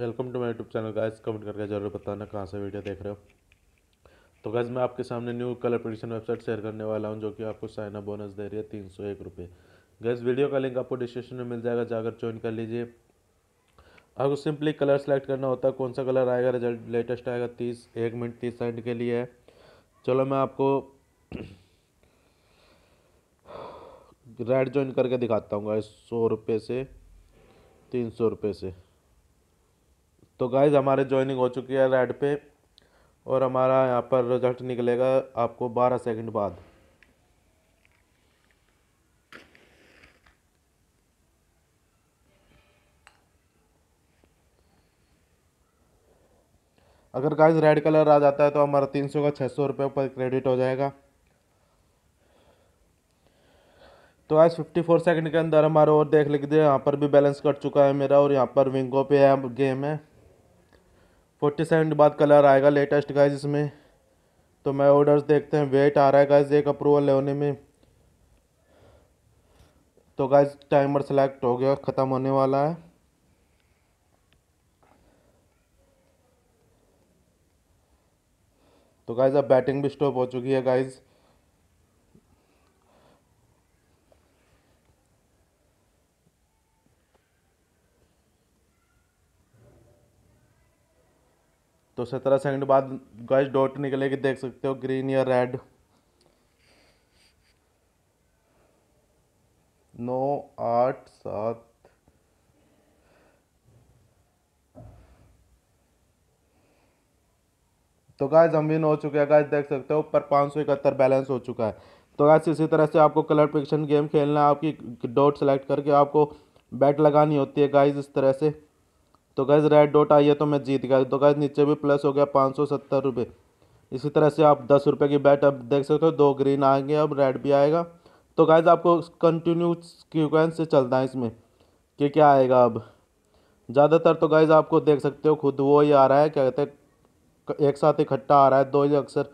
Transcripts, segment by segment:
welcome to my YouTube channel guys comment करके जरूर बताना कहाँ से वीडियो देख रहे हो तो गाइस मैं आपके सामने new colour prediction website share करने वाला हूँ जो कि आपको साइना बोनस दे रही है तीन सौ एक रुपये गैस वीडियो का लिंक आपको डिस्क्रिप्शन में मिल जाएगा जाकर ज्वाइन कर लीजिए आपको सिंपली कलर सेलेक्ट करना होता है कौन सा कलर आएगा रिजल्ट लेटेस्ट आएगा तीस एक मिनट तीस सेकेंड के लिए है चलो मैं आपको रेड ज्वाइन करके दिखाता हूँ गाइस सौ रुपये से तीन सौ रुपये से तो गाइज हमारे ज्वाइनिंग हो चुकी है रेड पे और हमारा यहाँ पर रिजल्ट निकलेगा आपको बारह सेकंड बाद अगर गाइज रेड कलर आ जाता है तो हमारा तीन सौ का छः सौ रुपये पर क्रेडिट हो जाएगा तो आज 54 सेकंड के अंदर हमारा और देख लिख दिया यहाँ पर भी बैलेंस कट चुका है मेरा और यहाँ पर विंगो पे है गेम है फोर्टी सेवन के बाद कलर आएगा लेटेस्ट गाइज इसमें तो मैं ऑर्डर्स देखते हैं वेट आ रहा है गाइज एक अप्रूवल होने में तो गाइज टाइमर सेलेक्ट हो गया ख़त्म होने वाला है तो गाइज अब बैटिंग भी स्टॉप हो चुकी है गाइज़ तो सत्रह सेकंड बाद गाइस डॉट निकलेगी देख सकते हो ग्रीन या रेड नौ आठ सात तो गाय हम विन हो चुके हैं गाइस देख सकते हो ऊपर पाँच सौ इकहत्तर बैलेंस हो चुका है तो गाय इसी तरह से आपको कलर पिक्शन गेम खेलना है आपकी डॉट सेलेक्ट करके आपको बैट लगानी होती है गाइज इस तरह से तो गैज़ रेड डॉट आई है तो मैं जीत गया तो गैज़ नीचे भी प्लस हो गया पाँच सौ सत्तर रुपये इसी तरह से आप दस रुपये की बैट अब देख सकते हो दो ग्रीन आएंगे अब रेड भी आएगा तो गैज़ आपको कंटिन्यू क्यूकेंस से चलना है इसमें कि क्या आएगा अब ज़्यादातर तो गैज़ आपको देख सकते हो खुद वो ही आ रहा है क्या कहते हैं एक साथ इकट्ठा आ रहा है दो ही अक्सर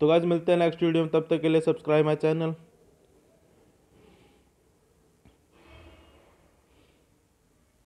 तो गैज़ मिलते हैं नेक्स्ट वीडियो में तब तक के लिए सब्सक्राइब माई चैनल